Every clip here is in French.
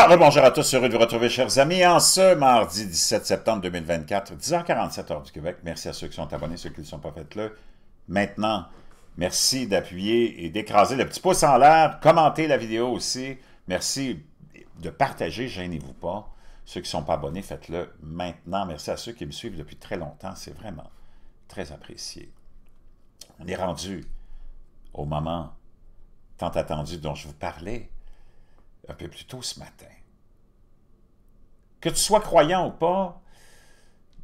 Ah, bonjour à tous, heureux de vous retrouver, chers amis, en ce mardi 17 septembre 2024, 10h47 heure du Québec. Merci à ceux qui sont abonnés, ceux qui ne le sont pas, faites-le maintenant. Merci d'appuyer et d'écraser le petit pouce en l'air, commentez la vidéo aussi. Merci de partager, gênez-vous pas. Ceux qui ne sont pas abonnés, faites-le maintenant. Merci à ceux qui me suivent depuis très longtemps, c'est vraiment très apprécié. On est rendu au moment tant attendu dont je vous parlais un peu plus tôt ce matin. Que tu sois croyant ou pas,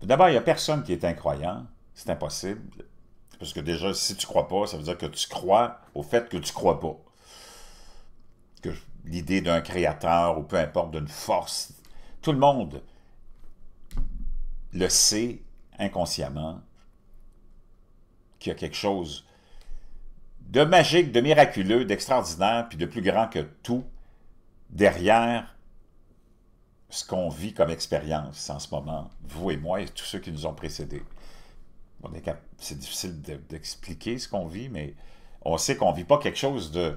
d'abord, il n'y a personne qui est incroyant. C'est impossible. Parce que déjà, si tu crois pas, ça veut dire que tu crois au fait que tu crois pas. Que l'idée d'un créateur ou peu importe, d'une force, tout le monde le sait inconsciemment qu'il y a quelque chose de magique, de miraculeux, d'extraordinaire, puis de plus grand que tout derrière ce qu'on vit comme expérience en ce moment, vous et moi et tous ceux qui nous ont précédés. C'est difficile d'expliquer ce qu'on vit, mais on sait qu'on ne vit pas quelque chose de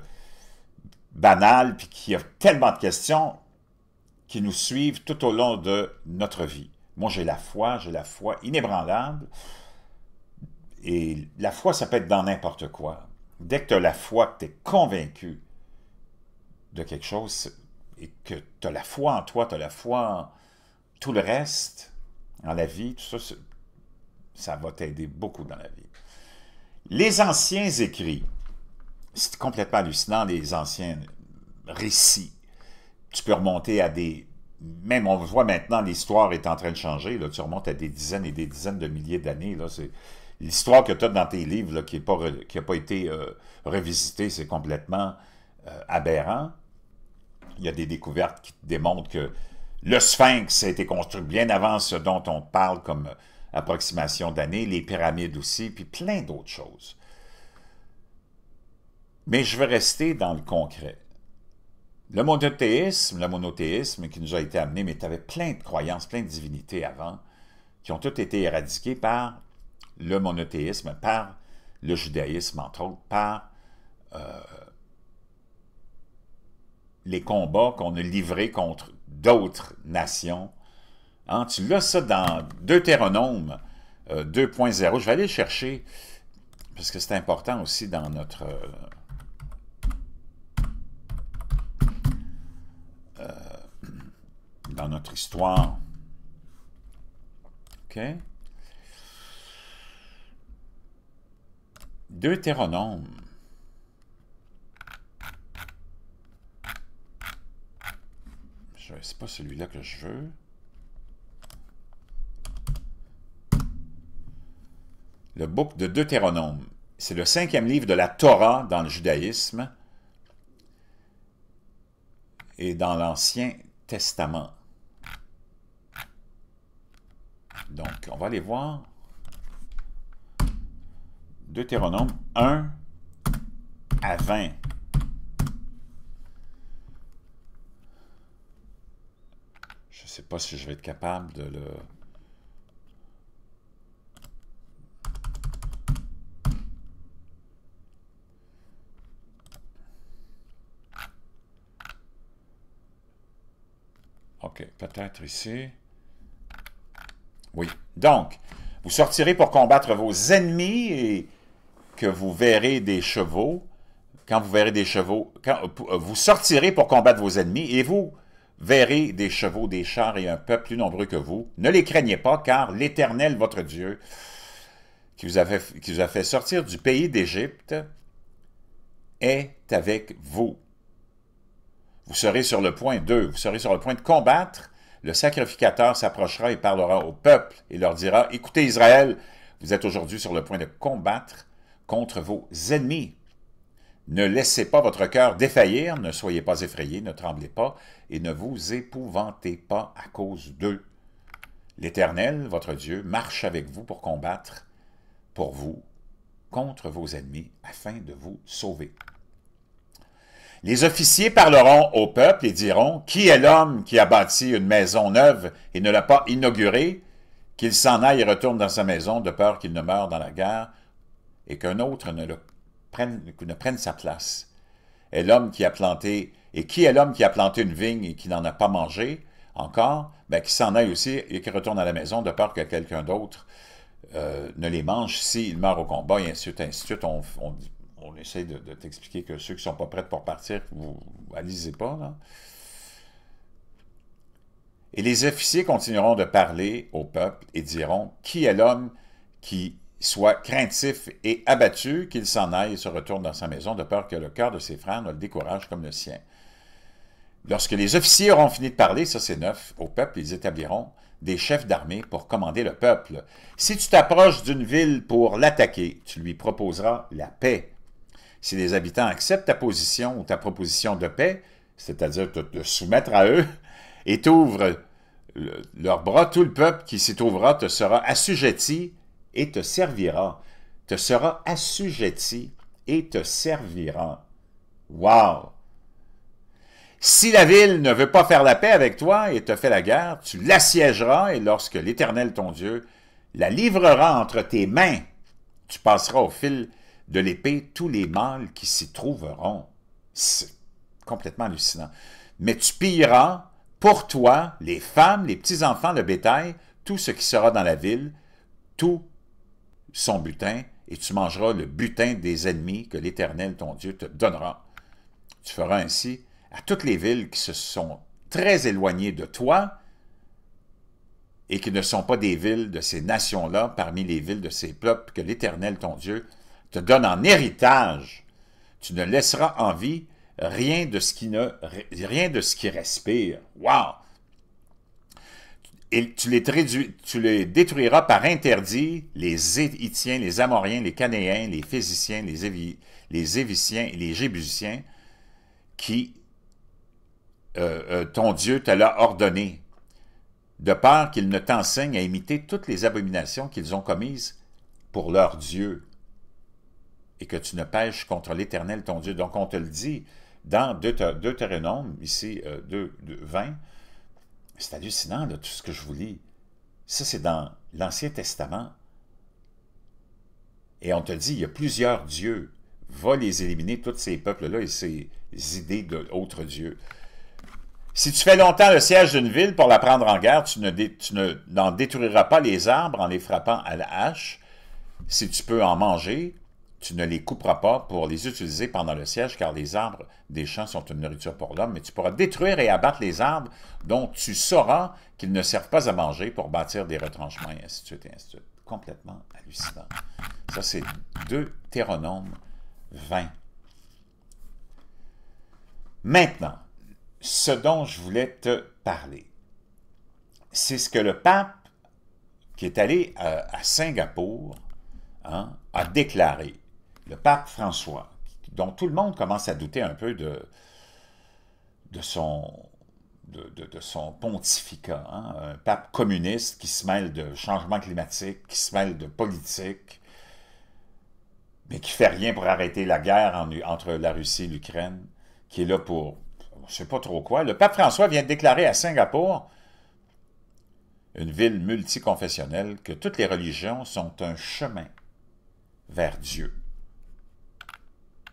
banal, puis qu'il y a tellement de questions qui nous suivent tout au long de notre vie. Moi, j'ai la foi, j'ai la foi inébranlable, et la foi, ça peut être dans n'importe quoi. Dès que tu as la foi, que tu es convaincu de quelque chose et que tu as la foi en toi, tu as la foi en tout le reste, en la vie, tout ça, ça va t'aider beaucoup dans la vie. Les anciens écrits, c'est complètement hallucinant, les anciens récits. Tu peux remonter à des... Même on voit maintenant, l'histoire est en train de changer. Là, tu remontes à des dizaines et des dizaines de milliers d'années. c'est l'histoire que tu as dans tes livres qui n'a pas, pas été euh, revisitée, c'est complètement euh, aberrant il y a des découvertes qui démontrent que le sphinx a été construit bien avant ce dont on parle comme approximation d'années, les pyramides aussi, puis plein d'autres choses. Mais je veux rester dans le concret. Le monothéisme, le monothéisme qui nous a été amené, mais tu avais plein de croyances, plein de divinités avant, qui ont toutes été éradiquées par le monothéisme, par le judaïsme, entre autres, par euh, les combats qu'on a livrés contre d'autres nations. Hein, tu l'as ça dans Deutéronome 2.0. Euh, Je vais aller le chercher parce que c'est important aussi dans notre... Euh, euh, dans notre histoire. OK? Deutéronome C'est pas celui-là que je veux. Le book de Deutéronome. C'est le cinquième livre de la Torah dans le judaïsme et dans l'Ancien Testament. Donc, on va aller voir Deutéronome 1 à 20. Je ne sais pas si je vais être capable de le... OK, peut-être ici. Oui. Donc, vous sortirez pour combattre vos ennemis et que vous verrez des chevaux. Quand vous verrez des chevaux, quand, euh, vous sortirez pour combattre vos ennemis et vous Verrez des chevaux, des chars et un peuple plus nombreux que vous. Ne les craignez pas, car l'Éternel, votre Dieu, qui vous, a fait, qui vous a fait sortir du pays d'Égypte, est avec vous. Vous serez sur le point d'eux, vous serez sur le point de combattre. Le sacrificateur s'approchera et parlera au peuple et leur dira, écoutez Israël, vous êtes aujourd'hui sur le point de combattre contre vos ennemis. Ne laissez pas votre cœur défaillir, ne soyez pas effrayés, ne tremblez pas, et ne vous épouvantez pas à cause d'eux. L'Éternel, votre Dieu, marche avec vous pour combattre pour vous contre vos ennemis afin de vous sauver. Les officiers parleront au peuple et diront, Qui est l'homme qui a bâti une maison neuve et ne l'a pas inaugurée? Qu'il s'en aille et retourne dans sa maison de peur qu'il ne meure dans la guerre et qu'un autre ne le ne prenne sa place. Et l'homme qui a planté, et qui est l'homme qui a planté une vigne et qui n'en a pas mangé encore, ben, qui s'en aille aussi et qui retourne à la maison de peur que quelqu'un d'autre euh, ne les mange s'il meurt au combat, et ainsi de suite, On, essaie de, t'expliquer que ceux qui ne sont pas prêts pour partir, vous alisez pas. Et les officiers continueront de parler au peuple et diront Qui est l'homme qui soit craintif et abattu qu'il s'en aille et se retourne dans sa maison de peur que le cœur de ses frères ne le décourage comme le sien. Lorsque les officiers auront fini de parler, ça c'est neuf, au peuple, ils établiront des chefs d'armée pour commander le peuple. Si tu t'approches d'une ville pour l'attaquer, tu lui proposeras la paix. Si les habitants acceptent ta position ou ta proposition de paix, c'est-à-dire te, soumettre à eux, et t'ouvrent leurs bras, tout le peuple qui s'y trouvera te sera assujetti et te servira, te sera assujetti et te servira. Wow! Si la ville ne veut pas faire la paix avec toi et te fait la guerre, tu l'assiégeras et lorsque l'Éternel ton Dieu la livrera entre tes mains, tu passeras au fil de l'épée tous les mâles qui s'y trouveront. C'est complètement hallucinant. Mais tu pilleras pour toi les femmes, les petits-enfants, le bétail, tout ce qui sera dans la ville, tout son butin, et tu mangeras le butin des ennemis que l'Éternel, ton Dieu, te donnera. Tu feras ainsi à toutes les villes qui se sont très éloignées de toi et qui ne sont pas des villes de ces nations-là parmi les villes de ces peuples que l'Éternel, ton Dieu, te donne en héritage. Tu ne laisseras en vie rien de ce qui, ne, rien de ce qui respire. waouh et tu les, détruiras par interdit les Hittiens, les Amoriens, les Canéens, les Physiciens, les, les Éviciens et les Jébusiens qui, euh, euh, ton Dieu, te l'a ordonné, de peur qu'ils ne t'enseignent à imiter toutes les abominations qu'ils ont commises pour leur Dieu, et que tu ne pèches contre l'Éternel, ton Dieu. Donc, on te le dit dans Deutéronome, ici, 20, euh, c'est hallucinant, là, tout ce que je vous lis. Ça, c'est dans l'Ancien Testament. Et on te dit, il y a plusieurs dieux. Va les éliminer, tous ces peuples-là et ces idées d'autres dieux. Si tu fais longtemps le siège d'une ville pour la prendre en guerre, tu n'en détruiras pas les arbres en les frappant à la hache, si tu peux en manger, tu ne les couperas pas pour les utiliser pendant le siège, car les arbres des champs sont une nourriture pour l'homme, mais tu pourras détruire et abattre les arbres dont tu sauras qu'ils ne servent pas à manger pour bâtir des retranchements, et ainsi de suite, et ainsi de suite. Complètement hallucinant. Ça, c'est Deutéronome 20. Maintenant, ce dont je voulais te parler, c'est ce que le pape, qui est allé euh, à, Singapour, hein, a déclaré le pape François, dont tout le monde commence à douter un peu de, son, pontificat, hein. un pape communiste qui se mêle de changement climatique, qui se mêle de politique, mais qui fait rien pour arrêter la guerre entre la Russie et l'Ukraine, qui est là pour je ne sais pas trop quoi. Le pape François vient de déclarer à Singapour, une ville multiconfessionnelle, que toutes les religions sont un chemin vers Dieu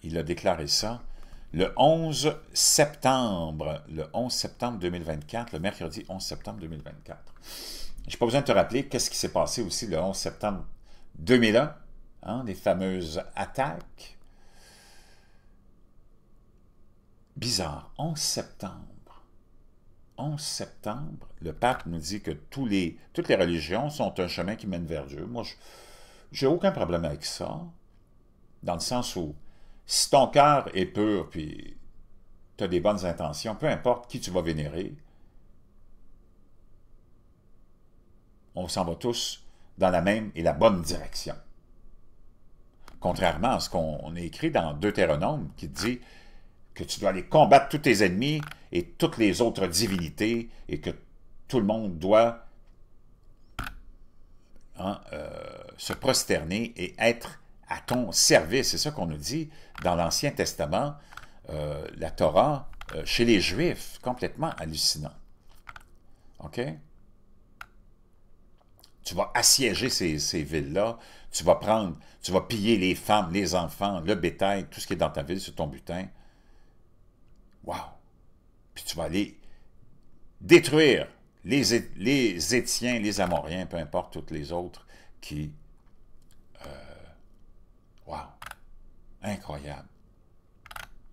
il a déclaré ça le 11 septembre, le 11 septembre 2024, le mercredi 11 septembre 2024. Je n'ai pas besoin de te rappeler qu'est-ce qui s'est passé aussi le 11 septembre 2001, hein, les fameuses attaques. Bizarre, 11 septembre. 11 septembre, le pape nous dit que tous les, toutes les religions sont un chemin qui mène vers Dieu. Moi, je n'ai aucun problème avec ça, dans le sens où si ton cœur est pur, puis tu as des bonnes intentions, peu importe qui tu vas vénérer, on s'en va tous dans la même et la bonne direction. Contrairement à ce qu'on écrit dans Deutéronome qui dit que tu dois aller combattre tous tes ennemis et toutes les autres divinités et que tout le monde doit hein, euh, se prosterner et être à ton service. C'est ça qu'on nous dit dans l'Ancien Testament, euh, la Torah, euh, chez les Juifs, complètement hallucinant. OK? Tu vas assiéger ces, villes-là, tu vas prendre, tu vas piller les femmes, les enfants, le bétail, tout ce qui est dans ta ville sur ton butin. Wow! Puis tu vas aller détruire les, les Étiens, les Amoriens, peu importe, toutes les autres qui Incroyable.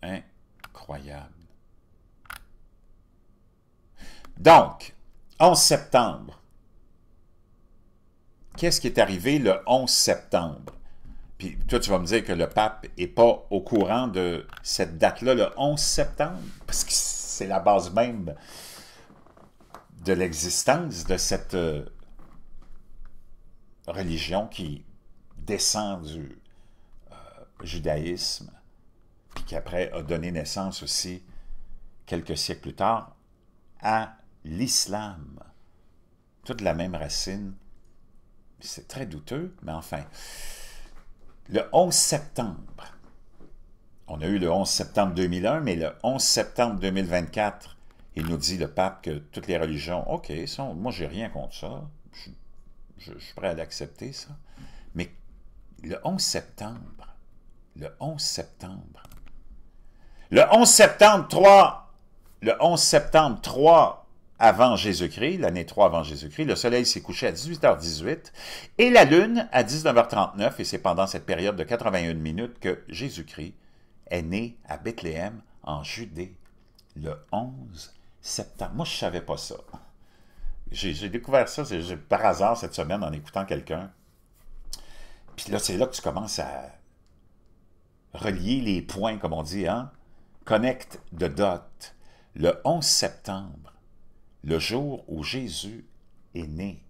Incroyable. Donc, 11 septembre. Qu'est-ce qui est arrivé le 11 septembre? Puis toi, tu vas me dire que le pape n'est pas au courant de cette date-là, le 11 septembre, parce que c'est la base même de l'existence de cette euh, religion qui descend du judaïsme, puis après a donné naissance aussi, quelques siècles plus tard, à l'islam. Toute la même racine. C'est très douteux, mais enfin. Le 11 septembre, on a eu le 11 septembre 2001, mais le 11 septembre 2024, il nous dit, le pape, que toutes les religions, OK, sont, moi, j'ai rien contre ça. Je, je suis prêt à l'accepter, ça. Mais le 11 septembre, le 11 septembre. Le 11 septembre 3, le 11 septembre 3 avant Jésus-Christ, l'année 3 avant Jésus-Christ, le soleil s'est couché à 18h18 et la lune à 19h39 et c'est pendant cette période de 81 minutes que Jésus-Christ est né à Bethléem en Judée le 11 septembre. Moi, je ne savais pas ça. J'ai découvert ça par hasard cette semaine en écoutant quelqu'un. Puis là, c'est là que tu commences à relier les points, comme on dit, hein? Connect de dot. Le 11 septembre, le jour où Jésus est né.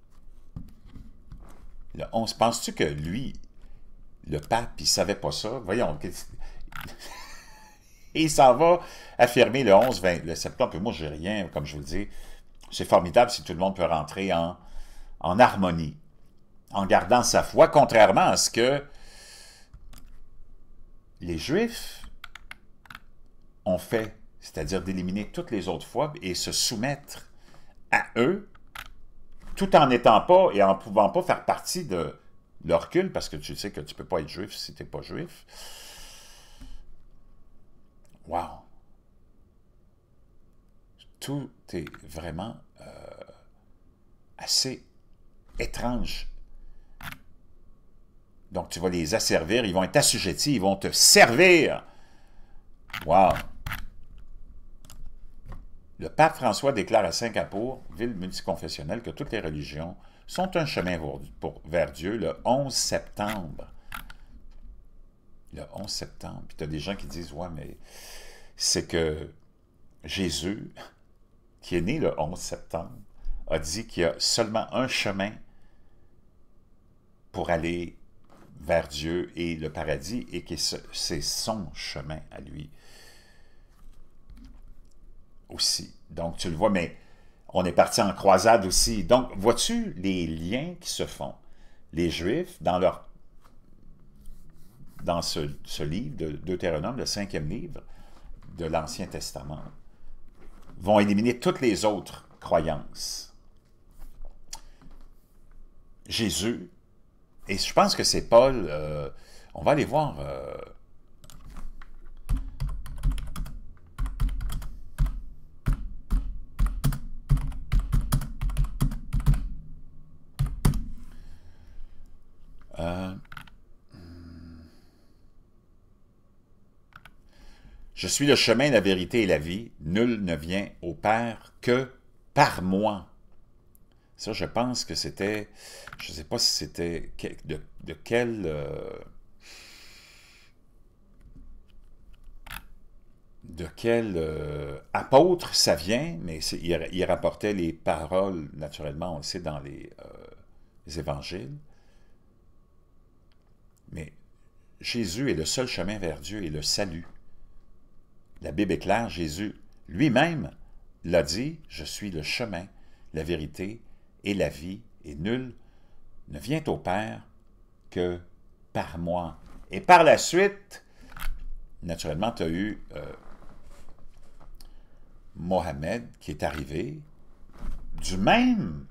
Le 11, penses-tu que lui, le pape, il savait pas ça? Voyons, il s'en va affirmer le 11 20, le septembre. Moi, moi, j'ai rien, comme je vous le dis. C'est formidable si tout le monde peut rentrer en, en harmonie, en gardant sa foi, contrairement à ce que les Juifs ont fait, c'est-à-dire d'éliminer toutes les autres fois et se soumettre à eux, tout en n'étant pas et en pouvant pas faire partie de leur culte, parce que tu sais que tu peux pas être juif si tu n'es pas juif. Wow! Tout est vraiment euh, assez étrange donc, tu vas les asservir, ils vont être assujettis, ils vont te servir. Wow! Le pape François déclare à Singapour, ville multiconfessionnelle, que toutes les religions sont un chemin vers Dieu le 11 septembre. Le 11 septembre. Puis tu as des gens qui disent, ouais, mais c'est que Jésus, qui est né le 11 septembre, a dit qu'il y a seulement un chemin pour aller vers Dieu et le paradis, et que c'est son chemin à lui aussi. Donc, tu le vois, mais on est parti en croisade aussi. Donc, vois-tu les liens qui se font? Les Juifs, dans leur dans ce, ce livre de Deutéronome, le cinquième livre de l'Ancien Testament, vont éliminer toutes les autres croyances. Jésus et je pense que c'est Paul. Euh, on va aller voir. Euh, euh, je suis le chemin, la vérité et la vie. Nul ne vient au Père que par moi. Ça, je pense que c'était... Je ne sais pas si c'était... De, de, quel... Euh, de quel euh, apôtre ça vient, mais il, rapportait les paroles, naturellement, on sait, dans euh, les évangiles. Mais Jésus est le seul chemin vers Dieu et le salut. La Bible est claire, Jésus lui-même l'a dit, je suis le chemin, la vérité et la vie, est nul ne vient au Père que par moi. Et par la suite, naturellement, tu as eu euh, Mohamed qui est arrivé du même,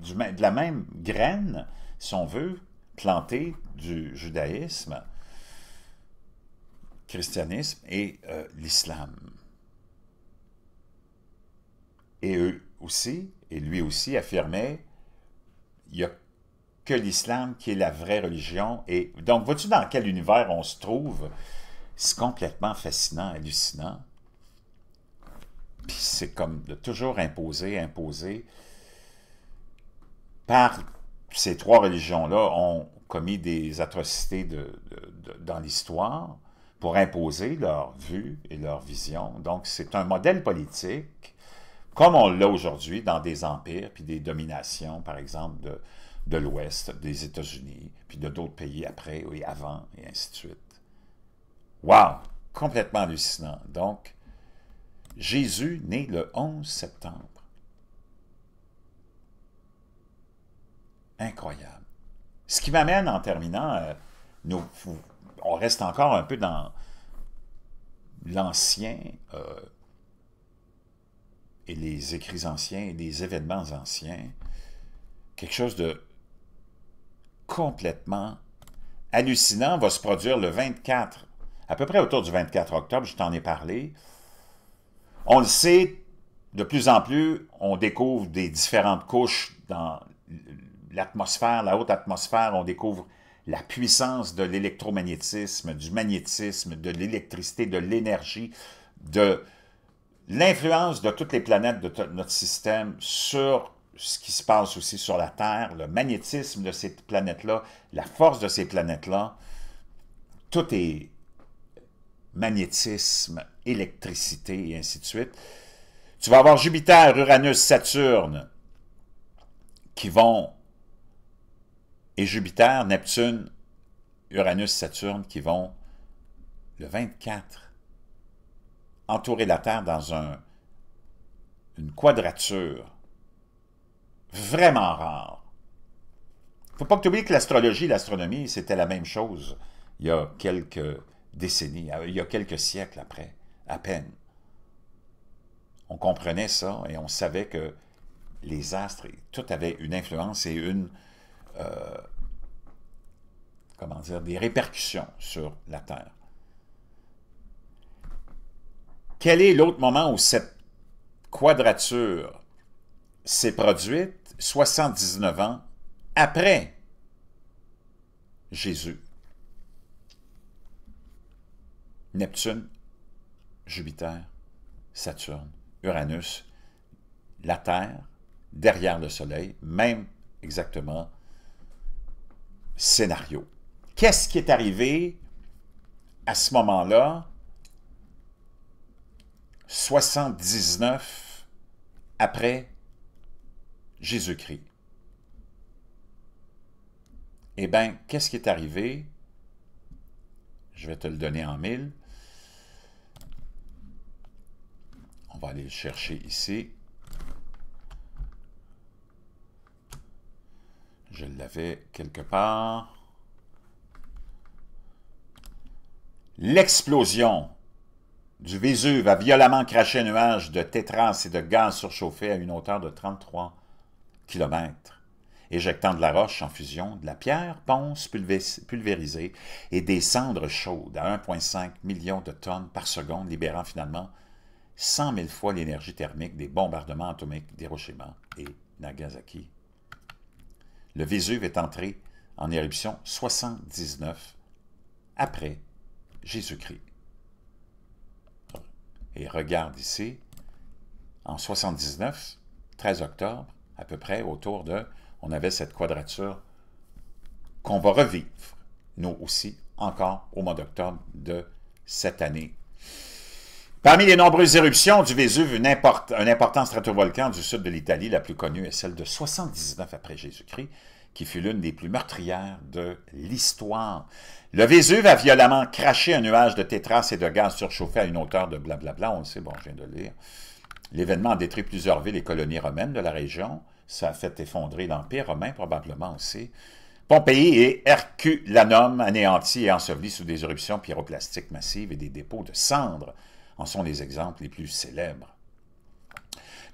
de la même graine, si on veut, plantée du judaïsme, christianisme et euh, l'islam. Et eux aussi, et lui aussi, affirmaient, il n'y a que l'islam qui est la vraie religion. Et donc, vois-tu dans quel univers on se trouve? C'est complètement fascinant, hallucinant. Puis c'est comme de toujours imposer, imposer. Par ces trois religions-là, ont commis des atrocités dans l'histoire pour imposer leur vue et leur vision. Donc, c'est un modèle politique comme on l'a aujourd'hui dans des empires, puis des dominations, par exemple, de, de l'Ouest, des États-Unis, puis de d'autres pays après et avant, et ainsi de suite. Wow! Complètement hallucinant. Donc, Jésus né le 11 septembre. Incroyable. Ce qui m'amène, en terminant, euh, on reste encore un peu dans l'ancien... Euh, et les écrits anciens et les événements anciens, quelque chose de complètement hallucinant va se produire le 24, à peu près autour du 24 octobre, je t'en ai parlé. On le sait, de plus en plus, on découvre des différentes couches dans l'atmosphère, la haute atmosphère, on découvre la puissance de l'électromagnétisme, du magnétisme, de l'électricité, de l'énergie, de l'influence de toutes les planètes de notre système sur ce qui se passe aussi sur la Terre, le magnétisme de ces planètes-là, la force de ces planètes-là, tout est magnétisme, électricité et ainsi de suite. Tu vas avoir Jupiter, Uranus, Saturne qui vont, et Jupiter, Neptune, Uranus, Saturne qui vont le 24 entourer la Terre dans un, une quadrature vraiment rare. Il ne faut pas que tu oublies que l'astrologie et l'astronomie, c'était la même chose il y a quelques décennies, euh, il y a quelques siècles après, à peine. On comprenait ça et on savait que les astres, tout avait une influence et une, euh, comment dire, des répercussions sur la Terre. Quel est l'autre moment où cette quadrature s'est produite 79 ans après Jésus? Neptune, Jupiter, Saturne, Uranus, la Terre, derrière le Soleil, même exactement scénario. Qu'est-ce qui est arrivé à ce moment-là 79 après Jésus-Christ. Eh bien, qu'est-ce qui est arrivé? Je vais te le donner en mille. On va aller le chercher ici. Je l'avais quelque part. L'explosion du Vésuve a violemment craché un nuage de tétras et de gaz surchauffé à une hauteur de 33 km, éjectant de la roche en fusion, de la pierre, ponce pulvérisée et des cendres chaudes à 1,5 million de tonnes par seconde, libérant finalement 100 000 fois l'énergie thermique des bombardements atomiques d'Hiroshima et Nagasaki. Le Vésuve est entré en éruption 79 après Jésus-Christ. Et regarde ici, en 79, 13 octobre, à peu près, autour de, on avait cette quadrature qu'on va revivre, nous aussi, encore au mois d'octobre de cette année. Parmi les nombreuses éruptions du Vésuve, un important stratovolcan du sud de l'Italie, la plus connue est celle de 79 après Jésus-Christ, qui fut l'une des plus meurtrières de l'histoire. Le Vésuve a violemment craché un nuage de tétras et de gaz surchauffé à une hauteur de blablabla, on le sait, bon, je viens de lire. L'événement a détruit plusieurs villes et colonies romaines de la région. Ça a fait effondrer l'Empire romain, probablement aussi. Pompéi et Herculanum, anéantis et ensevelis sous des éruptions pyroplastiques massives et des dépôts de cendres, en sont les exemples les plus célèbres.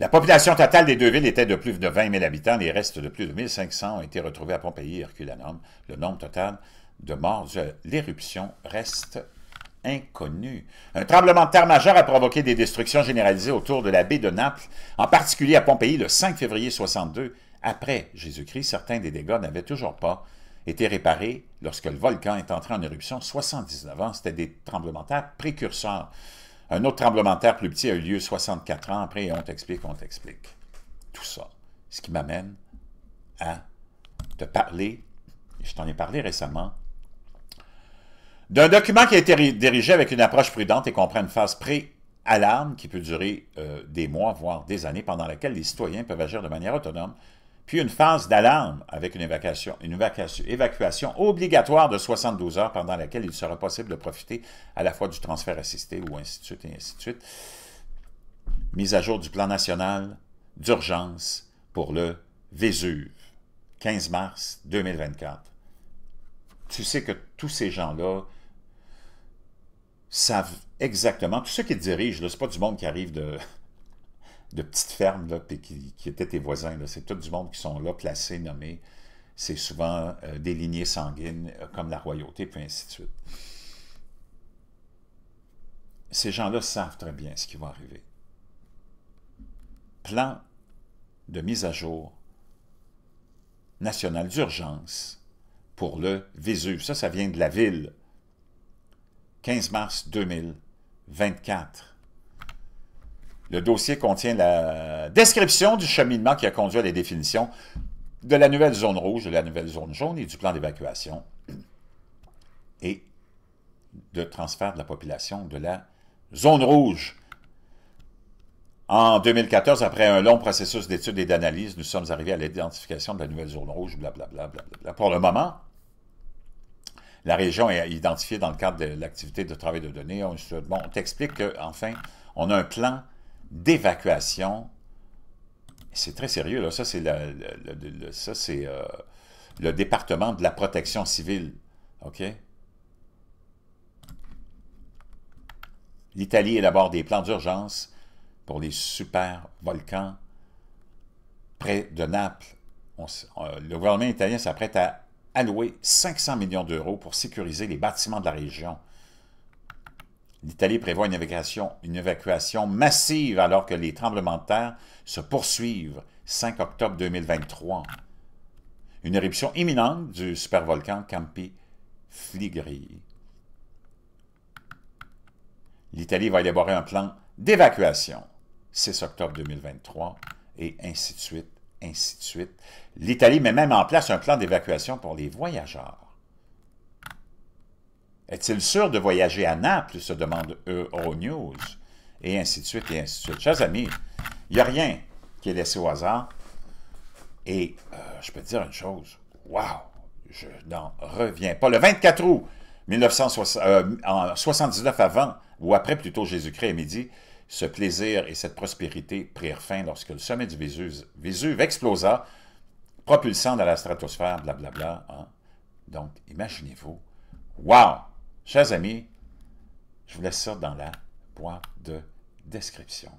La population totale des deux villes était de plus de 20 000 habitants. Les restes de plus de 1 500 ont été retrouvés à Pompéi et Herculanum. Le nombre total de morts de euh, l'éruption reste inconnu. Un tremblement de terre majeur a provoqué des destructions généralisées autour de la baie de Naples, en particulier à Pompéi le 5 février 62. Après Jésus-Christ, certains des dégâts n'avaient toujours pas été réparés lorsque le volcan est entré en éruption 79 ans. C'était des tremblements de terre précurseurs. Un autre tremblement de terre plus petit a eu lieu 64 ans après, et on t'explique, on t'explique. Tout ça. Ce qui m'amène à te parler, je t'en ai parlé récemment, d'un document qui a été dirigé avec une approche prudente et comprend une phase pré-alarme qui peut durer euh, des mois, voire des années, pendant laquelle les citoyens peuvent agir de manière autonome puis une phase d'alarme avec une, évacuation, évacuation, obligatoire de 72 heures pendant laquelle il sera possible de profiter à la fois du transfert assisté ou ainsi de suite et Mise à jour du plan national d'urgence pour le Vésuve, 15 mars 2024. Tu sais que tous ces gens-là savent exactement, tous ceux qui dirigent, ce n'est pas du monde qui arrive de, de petites fermes là, qui, qui, étaient tes voisins. C'est tout du monde qui sont là, placés, nommés. C'est souvent euh, des lignées sanguines euh, comme la royauté, puis ainsi de suite. Ces gens-là savent très bien ce qui va arriver. Plan de mise à jour national d'urgence pour le Vésuve. Ça, ça vient de la ville. 15 mars 2024. Le dossier contient la description du cheminement qui a conduit à la définition de la nouvelle zone rouge, de la nouvelle zone jaune et du plan d'évacuation et de transfert de la population de la zone rouge. En 2014, après un long processus d'études et d'analyse, nous sommes arrivés à l'identification de la nouvelle zone rouge, blablabla. Pour le moment, la région est identifiée dans le cadre de l'activité de travail de données. bon, on t'explique qu'enfin, on a un plan d'évacuation. C'est très sérieux, là. Ça, c'est euh, le, département de la protection civile. OK? L'Italie élabore des plans d'urgence pour les super volcans près de Naples. Euh, le gouvernement italien s'apprête à allouer 500 millions d'euros pour sécuriser les bâtiments de la région. L'Italie prévoit une évacuation, massive alors que les tremblements de terre se poursuivent 5 octobre 2023. Une éruption imminente du supervolcan Campi Fligri. L'Italie va élaborer un plan d'évacuation 6 octobre 2023 et ainsi de suite, ainsi de suite. L'Italie met même en place un plan d'évacuation pour les voyageurs. Est-il sûr de voyager à Naples, se demande news, et ainsi de suite, et ainsi de suite. Chers amis, il n'y a rien qui est laissé au hasard, et euh, je peux dire une chose, waouh, je n'en reviens pas. Le 24 août 1979, euh, avant, ou après plutôt Jésus-Christ à midi, ce plaisir et cette prospérité prirent fin lorsque le sommet du Vésuve, explosa, propulsant dans la stratosphère, blablabla. Bla hein. bla, Donc, imaginez-vous, waouh! Chers amis, je vous laisse ça dans la boîte de description.